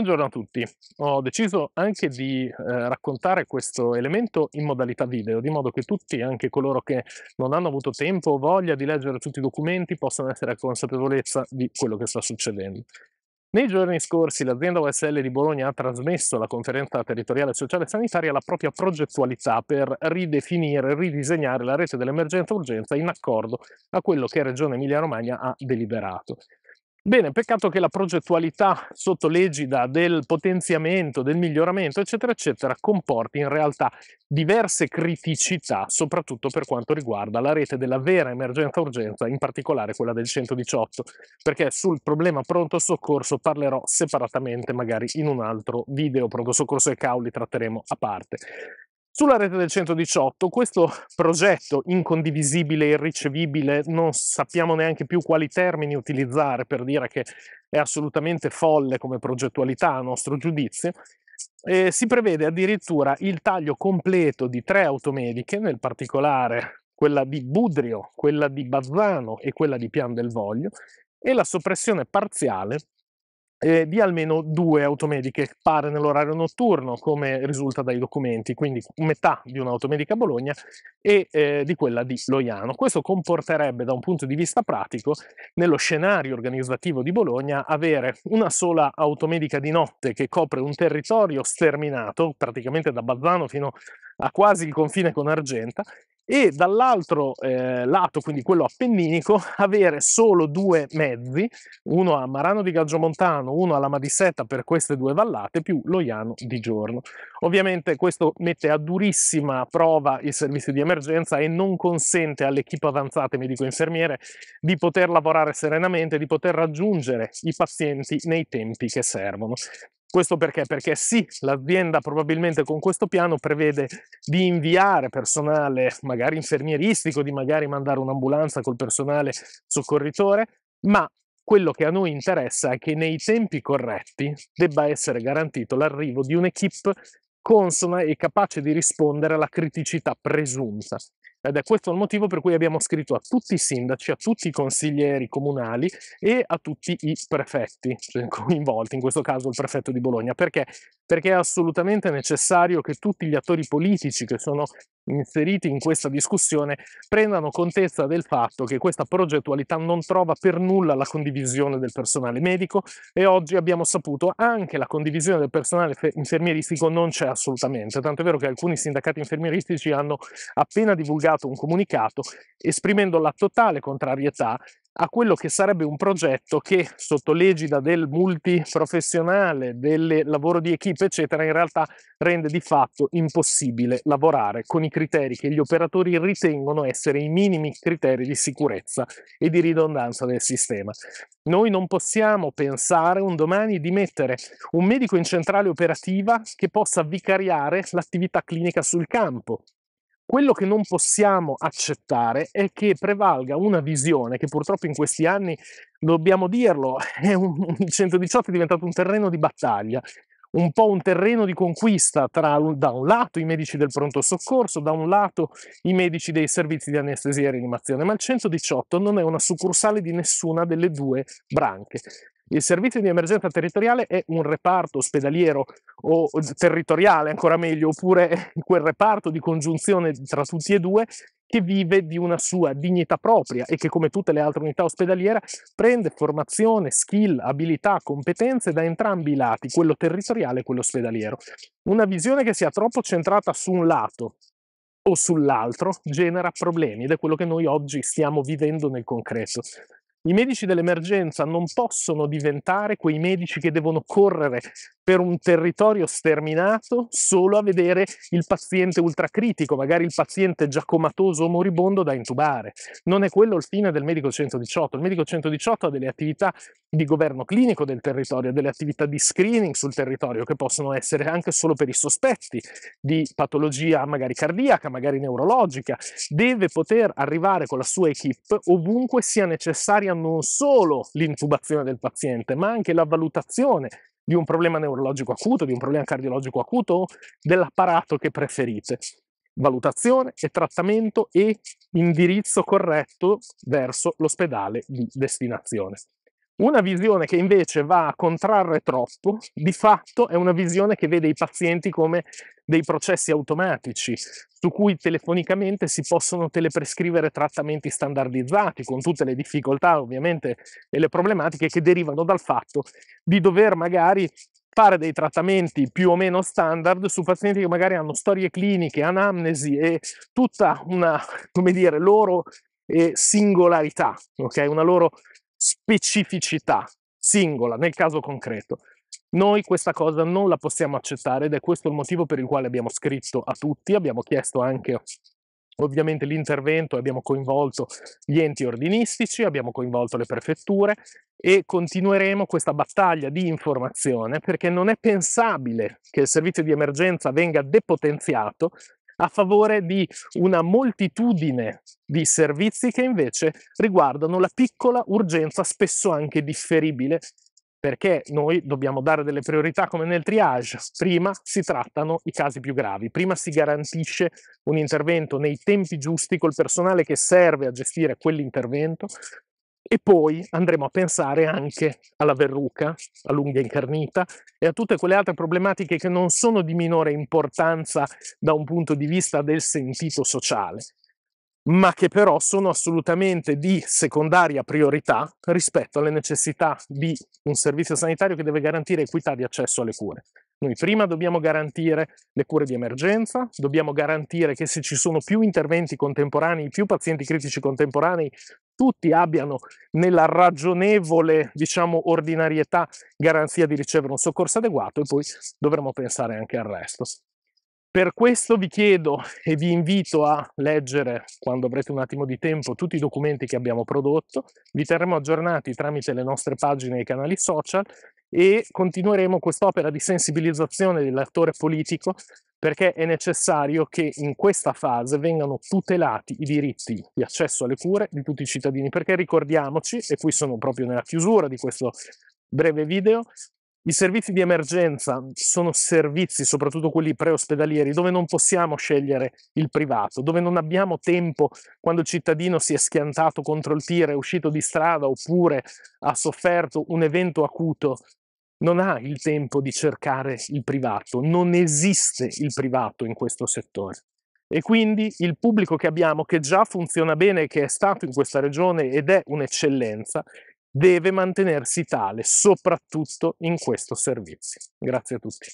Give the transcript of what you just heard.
Buongiorno a tutti, ho deciso anche di eh, raccontare questo elemento in modalità video, di modo che tutti, anche coloro che non hanno avuto tempo o voglia di leggere tutti i documenti, possano essere a consapevolezza di quello che sta succedendo. Nei giorni scorsi l'azienda OSL di Bologna ha trasmesso alla conferenza territoriale sociale e sanitaria la propria progettualità per ridefinire, ridisegnare la rete dell'emergenza urgenza in accordo a quello che Regione Emilia Romagna ha deliberato. Bene, peccato che la progettualità sotto l'egida del potenziamento, del miglioramento, eccetera, eccetera, comporti in realtà diverse criticità, soprattutto per quanto riguarda la rete della vera emergenza-urgenza, in particolare quella del 118, perché sul problema pronto soccorso parlerò separatamente, magari in un altro video, pronto soccorso e cauli tratteremo a parte. Sulla rete del 118 questo progetto incondivisibile e irricevibile, non sappiamo neanche più quali termini utilizzare per dire che è assolutamente folle come progettualità a nostro giudizio, eh, si prevede addirittura il taglio completo di tre automediche, nel particolare quella di Budrio, quella di Bazzano e quella di Pian del Voglio, e la soppressione parziale eh, di almeno due automediche pare nell'orario notturno, come risulta dai documenti, quindi metà di un'automedica a Bologna e eh, di quella di Loiano. Questo comporterebbe, da un punto di vista pratico, nello scenario organizzativo di Bologna, avere una sola automedica di notte che copre un territorio sterminato, praticamente da Bazzano fino a quasi il confine con Argenta, e dall'altro eh, lato, quindi quello appenninico, avere solo due mezzi, uno a Marano di Gaggiomontano, uno alla Madissetta per queste due vallate, più Loiano di giorno. Ovviamente questo mette a durissima prova il servizio di emergenza e non consente all'equipe avanzata medico-infermiere di poter lavorare serenamente, di poter raggiungere i pazienti nei tempi che servono. Questo perché? Perché sì, l'azienda probabilmente con questo piano prevede di inviare personale, magari infermieristico, di magari mandare un'ambulanza col personale soccorritore, ma quello che a noi interessa è che nei tempi corretti debba essere garantito l'arrivo di un'equipe consona e capace di rispondere alla criticità presunta ed è questo il motivo per cui abbiamo scritto a tutti i sindaci, a tutti i consiglieri comunali e a tutti i prefetti cioè coinvolti, in questo caso il prefetto di Bologna. Perché? Perché è assolutamente necessario che tutti gli attori politici che sono inseriti in questa discussione prendano contezza del fatto che questa progettualità non trova per nulla la condivisione del personale medico e oggi abbiamo saputo anche la condivisione del personale infermieristico non c'è assolutamente, tant'è vero che alcuni sindacati infermieristici hanno appena divulgato un comunicato esprimendo la totale contrarietà a quello che sarebbe un progetto che sotto l'egida del multiprofessionale, del lavoro di equipe, eccetera, in realtà rende di fatto impossibile lavorare con i criteri che gli operatori ritengono essere i minimi criteri di sicurezza e di ridondanza del sistema. Noi non possiamo pensare un domani di mettere un medico in centrale operativa che possa vicariare l'attività clinica sul campo, quello che non possiamo accettare è che prevalga una visione che purtroppo in questi anni, dobbiamo dirlo, un, il 118 è diventato un terreno di battaglia, un po' un terreno di conquista tra da un lato i medici del pronto soccorso, da un lato i medici dei servizi di anestesia e rianimazione, ma il 118 non è una succursale di nessuna delle due branche. Il servizio di emergenza territoriale è un reparto ospedaliero o territoriale, ancora meglio, oppure quel reparto di congiunzione tra tutti e due che vive di una sua dignità propria e che come tutte le altre unità ospedaliere prende formazione, skill, abilità, competenze da entrambi i lati, quello territoriale e quello ospedaliero. Una visione che sia troppo centrata su un lato o sull'altro genera problemi ed è quello che noi oggi stiamo vivendo nel concreto. I medici dell'emergenza non possono diventare quei medici che devono correre per un territorio sterminato solo a vedere il paziente ultracritico, magari il paziente già comatoso o moribondo da intubare. Non è quello il fine del medico 118. Il medico 118 ha delle attività di governo clinico del territorio, delle attività di screening sul territorio che possono essere anche solo per i sospetti di patologia magari cardiaca, magari neurologica. Deve poter arrivare con la sua equip ovunque sia necessaria non solo l'intubazione del paziente, ma anche la valutazione di un problema neurologico acuto, di un problema cardiologico acuto o dell'apparato che preferite. Valutazione e trattamento e indirizzo corretto verso l'ospedale di destinazione. Una visione che invece va a contrarre troppo, di fatto è una visione che vede i pazienti come dei processi automatici su cui telefonicamente si possono teleprescrivere trattamenti standardizzati con tutte le difficoltà ovviamente e le problematiche che derivano dal fatto di dover magari fare dei trattamenti più o meno standard su pazienti che magari hanno storie cliniche, anamnesi e tutta una, come dire, loro eh, singolarità, okay? una loro specificità singola nel caso concreto. Noi questa cosa non la possiamo accettare ed è questo il motivo per il quale abbiamo scritto a tutti, abbiamo chiesto anche ovviamente l'intervento, abbiamo coinvolto gli enti ordinistici, abbiamo coinvolto le prefetture e continueremo questa battaglia di informazione perché non è pensabile che il servizio di emergenza venga depotenziato a favore di una moltitudine di servizi che invece riguardano la piccola urgenza, spesso anche differibile, perché noi dobbiamo dare delle priorità come nel triage. Prima si trattano i casi più gravi, prima si garantisce un intervento nei tempi giusti col personale che serve a gestire quell'intervento, e poi andremo a pensare anche alla verruca, all'unghia incarnita e a tutte quelle altre problematiche che non sono di minore importanza da un punto di vista del sentito sociale, ma che però sono assolutamente di secondaria priorità rispetto alle necessità di un servizio sanitario che deve garantire equità di accesso alle cure. Noi prima dobbiamo garantire le cure di emergenza, dobbiamo garantire che se ci sono più interventi contemporanei, più pazienti critici contemporanei, tutti abbiano nella ragionevole, diciamo, ordinarietà garanzia di ricevere un soccorso adeguato e poi dovremo pensare anche al resto. Per questo vi chiedo e vi invito a leggere, quando avrete un attimo di tempo, tutti i documenti che abbiamo prodotto. Vi terremo aggiornati tramite le nostre pagine e i canali social e continueremo quest'opera di sensibilizzazione dell'attore politico perché è necessario che in questa fase vengano tutelati i diritti di accesso alle cure di tutti i cittadini, perché ricordiamoci, e qui sono proprio nella chiusura di questo breve video, i servizi di emergenza sono servizi, soprattutto quelli preospedalieri, dove non possiamo scegliere il privato, dove non abbiamo tempo quando il cittadino si è schiantato contro il tir, è uscito di strada oppure ha sofferto un evento acuto non ha il tempo di cercare il privato, non esiste il privato in questo settore. E quindi il pubblico che abbiamo, che già funziona bene, che è stato in questa regione ed è un'eccellenza, deve mantenersi tale, soprattutto in questo servizio. Grazie a tutti.